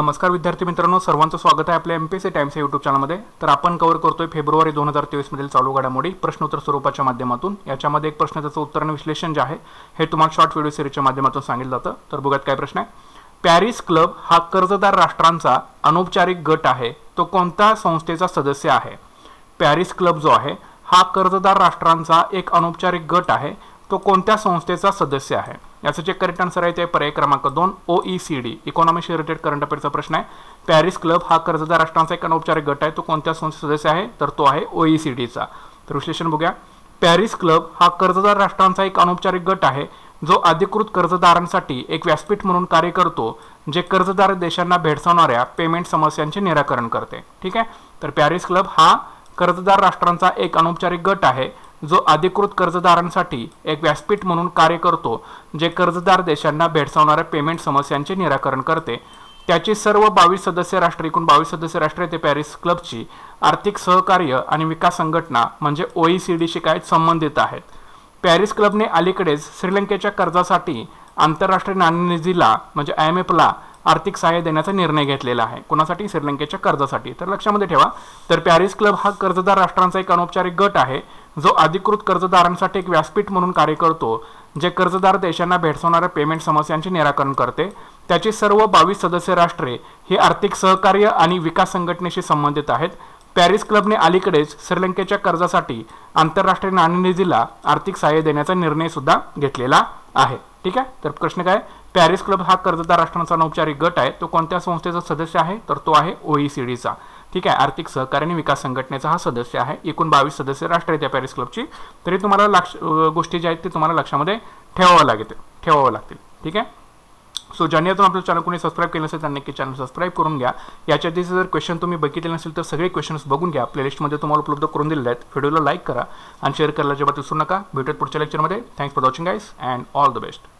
नमस्कार विद्यार्थी मित्रांनो सर्वांचं स्वागत आहे आपल्या M C times YouTube YouTube चॅनलमध्ये तर आपण कव्हर करतोय फेब्रुवारी दोन हजार तेवीसमधील चालू घडामोडी प्रश्नोत्तर स्वरूपाच्या माध्यमातून याच्यामध्ये एक प्रश्न त्याचं उत्तर आणि विश्लेषण जे आहे हे तुम्हाला शॉर्ट व्हिडिओ सिरीजच्या माध्यमातून सांगितलं जातं तर बघत काय प्रश्न आहे पॅरिस क्लब हा कर्जदार राष्ट्रांचा अनौपचारिक गट आहे तो कोणत्या संस्थेचा सदस्य आहे पॅरिस क्लब जो आहे हा कर्जदार राष्ट्रांचा एक अनौपचारिक गट आहे तो कोणत्या संस्थेचा सदस्य आहे याचं जे करेक्ट आन्सर आहे ते पर्याय क्रमांक दोन O E C D economics related current अफेअरचा प्रश्न आहे पॅरिस क्लब हा कर्जदार राष्ट्रांचा एक अनौपचारिक गट आहे तो कोणत्या संस्थेचा सदस्य आहे तर तो आहे ओ ई सी डीचा तर विश्लेषण बघूया पॅरिस क्लब हा कर्जदार राष्ट्रांचा एक अनौपचारिक गट आहे जो अधिकृत कर्जदारांसाठी एक व्यासपीठ म्हणून कार्य करतो जे कर्जदार देशांना भेडसावणाऱ्या पेमेंट समस्यांचे निराकरण करते ठीक आहे तर पॅरिस क्लब हा कर्जदार राष्ट्रांचा एक अनौपचारिक गट आहे जो अधिकृत कर्जदारांसाठी एक व्यासपीठ म्हणून कार्य करतो जे कर्जदार देशांना भेडसावणाऱ्या पेमेंट समस्यांचे निराकरण करते त्याची सर्व बावीस सदस्य राष्ट्र एकूण बावीस सदस्य राष्ट्र येथे पॅरिस क्लबची आर्थिक सहकार्य आणि विकास संघटना म्हणजे ओ ई सी डीशी काय संबंधित आहेत पॅरिस क्लबने अलीकडेच श्रीलंकेच्या कर्जासाठी आंतरराष्ट्रीय नाणेनिधीला म्हणजे आय एम एफला आर्थिक सहाय्य देण्याचा निर्णय घेतलेला आहे कोणासाठी श्रीलंकेच्या कर्जासाठी तर लक्षामध्ये ठेवा तर पॅरिस क्लब हा कर्जदार राष्ट्रांचा एक अनौपचारिक गट आहे जो अधिकृत कर्जदारांसाठी एक व्यासपीठ म्हणून कार्य करतो जे कर्जदार देशांना भेडसावणाऱ्या पेमेंट समस्यांचे निराकरण करते त्याची सर्व बावीस सदस्य राष्ट्रे हे आर्थिक सहकार्य आणि विकास संघटनेशी संबंधित आहेत पॅरिस क्लबने अलीकडेच श्रीलंकेच्या कर्जासाठी आंतरराष्ट्रीय नाणेनिधीला आर्थिक सहाय्य देण्याचा निर्णय सुद्धा घेतलेला आहे ठीक आहे तर प्रश्न काय पॅरिस क्लब हा कर्जदार राष्ट्रांचा अनौपचारिक गट आहे तो कोणत्या संस्थेचा सदस्य आहे तर तो आहे ओईसीडीचा ठीक है आर्थिक सहकार विकास संघटने का हा सदस्य है एकूण बावीस सदस्य है पैरिस क्लब की तरी तुम्हाला लक्ष गोष्टी जी है तुम्हारा तुम्हाला लक्षामध्ये लगे लागेल ठेवावं ठीक है सो ज्यांनी आपलं चैनल कोणी सबस्क्राईब के लिए त्यांनी नक्की चैनल सब्सक्राइब कर घ्या जर क्वेश्चन तुम्ही बघितले नसेल सभी क्वेश्चन क्वेश्चन्स बघून घ्या प्लेलिस्टमध्ये तुम्हाला उपलब्ध करून दिलेले आहेत व्हिडिओला करा आणि शेअर करायला जेव्हा विसरू नका भेटत पुढच्या लेक्चरमध्ये thanks for watching guys and all the best